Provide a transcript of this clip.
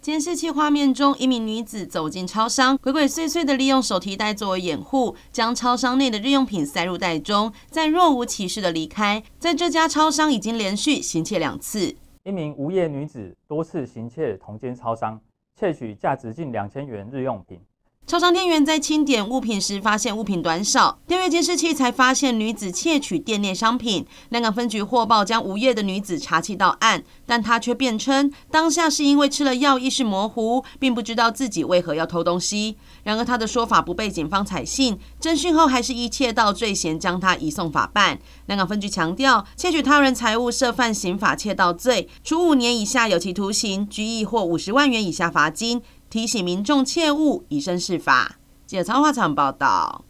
监视器画面中，一名女子走进超商，鬼鬼祟祟的利用手提袋作为掩护，将超商内的日用品塞入袋中，再若无其事的离开。在这家超商已经连续行窃两次，一名无业女子多次行窃同间超商，窃取价值近两千元日用品。超商店员在清点物品时发现物品短少，调阅监视器才发现女子窃取店内商品。两港分局获报将无业的女子查缉到案，但她却辩称当下是因为吃了药意识模糊，并不知道自己为何要偷东西。然而她的说法不被警方采信，侦讯后还是依窃盗罪嫌将她移送法办。两港分局强调，窃取他人财物涉犯刑法窃盗罪，处五年以下有期徒刑、拘役或五十万元以下罚金。提醒民众切勿以身试法。记者张华场报道。